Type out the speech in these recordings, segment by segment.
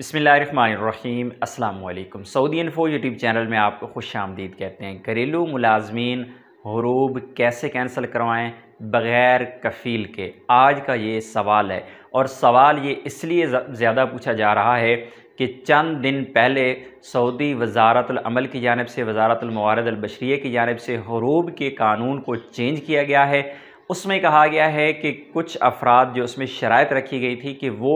बसमीम् अल्लाम Saudi info YouTube channel में आपको खुश आमदीद कहते हैं घरेलू मुलाजमीन हरूब कैसे कैंसिल करवाएँ बग़ैर कफ़ील के आज का ये सवाल है और सवाल ये इसलिए ज़्यादा पूछा जा रहा है कि चंद दिन पहले सऊदी वजारतमल की जानब से वजारतमवारदलबशरिया की जानब से हरूब के कानून को चेंज किया गया है उसमें कहा गया है कि कुछ अफराद जो उसमें शरात रखी गई थी कि वो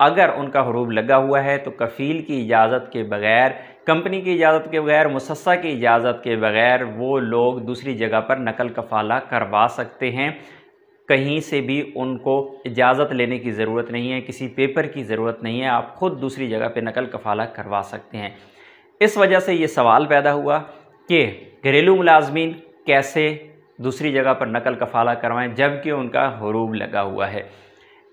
अगर उनका हरूब लगा हुआ है तो कफ़ील की इजाज़त के बगैर कंपनी की इजाज़त के बगैर मुसस्सा की इजाज़त के बगैर वो लोग दूसरी जगह पर नकल कफाला करवा सकते हैं कहीं से भी उनको इजाज़त लेने की ज़रूरत नहीं है किसी पेपर की ज़रूरत नहीं है आप ख़ुद दूसरी जगह पर नकल कफाला करवा सकते हैं इस वजह से ये सवाल पैदा हुआ कि घरेलू मुलाजमीन कैसे दूसरी जगह पर नकल कफाला करवाएं जबकि उनका हरूब लगा हुआ है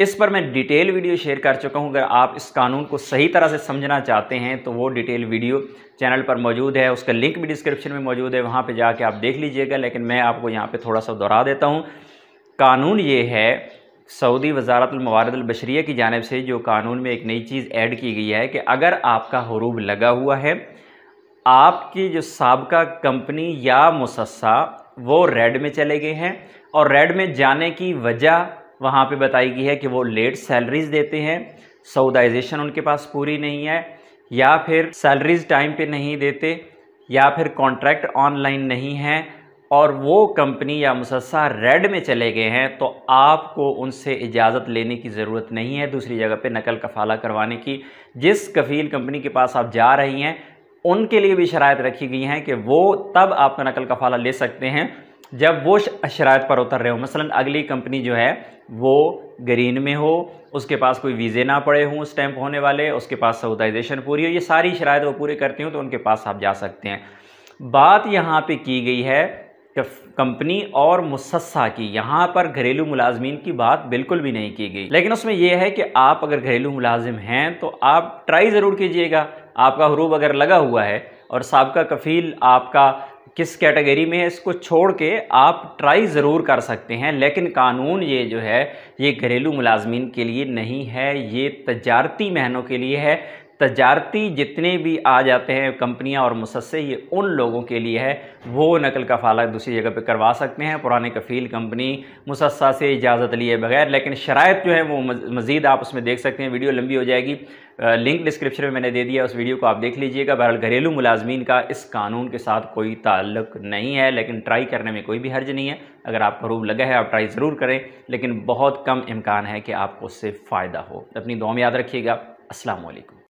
इस पर मैं डिटेल वीडियो शेयर कर चुका हूं अगर आप इस कानून को सही तरह से समझना चाहते हैं तो वो डिटेल वीडियो चैनल पर मौजूद है उसका लिंक भी डिस्क्रिप्शन में मौजूद है वहां पे जाके आप देख लीजिएगा लेकिन मैं आपको यहां पे थोड़ा सा दोहरा देता हूं कानून ये है सऊदी वजारतमवारद की जानब से जो कानून में एक नई चीज़ ऐड की गई है कि अगर आपका हरूब लगा हुआ है आपकी जो सबका कंपनी या मुसस्सा वो रेड में चले गए हैं और रेड में जाने की वजह वहाँ पे बताई गई है कि वो लेट सैलरीज देते हैं सऊदाइजेशन उनके पास पूरी नहीं है या फिर सैलरीज टाइम पे नहीं देते या फिर कॉन्ट्रैक्ट ऑनलाइन नहीं है और वो कंपनी या मुसस्सा रेड में चले गए हैं तो आपको उनसे इजाज़त लेने की ज़रूरत नहीं है दूसरी जगह पे नकल कफाला करवाने की जिस कफ़ील कंपनी के पास आप जा रही हैं उनके लिए भी शरात रखी गई हैं कि वो तब आपका नकल कफाला ले सकते हैं जब वो शरात पर उतर रहे हो मसलन अगली कंपनी जो है वो ग्रीन में हो उसके पास कोई वीज़े ना पड़े हों स्टैंप होने वाले उसके पास सऊदाइजेशन पूरी हो ये सारी शरात वो पूरी करती हूँ तो उनके पास आप जा सकते हैं बात यहाँ पे की गई है कंपनी और मुसस्सा की यहाँ पर घरेलू मुलाजमीन की बात बिल्कुल भी नहीं की गई लेकिन उसमें यह है कि आप अगर घरेलू मुलाजिम हैं तो आप ट्राई ज़रूर कीजिएगा आपका हरूब अगर लगा हुआ है और सबका कफील आपका किस कैटेगरी में है इसको छोड़ के आप ट्राई ज़रूर कर सकते हैं लेकिन कानून ये जो है ये घरेलू मुलाजमीन के लिए नहीं है ये तजारती महनों के लिए है तजारती जितने भी आ जाते हैं कंपनियां और मुसस्से ये उन लोगों के लिए है वो नकल का फाला दूसरी जगह पे करवा सकते हैं पुराने कफ़ील कंपनी मुसस्सा से इजाज़त लिए बगैर लेकिन शरात जो है वो मज़ीद आप उसमें देख सकते हैं वीडियो लंबी हो जाएगी लिंक डिस्क्रिप्शन में मैंने दे दिया उस वीडियो को आप देख लीजिएगा बहरहाल घरेलू मुलाजमीन का इस कानून के साथ कोई ताल्लुक नहीं है लेकिन ट्राई करने में कोई भी हर्ज नहीं है अगर आपको रूब लगा है आप ट्राई ज़रूर करें लेकिन बहुत कम इम्कान है कि आपको उससे फ़ायदा हो अपनी दुआ में याद रखिएगा असलकम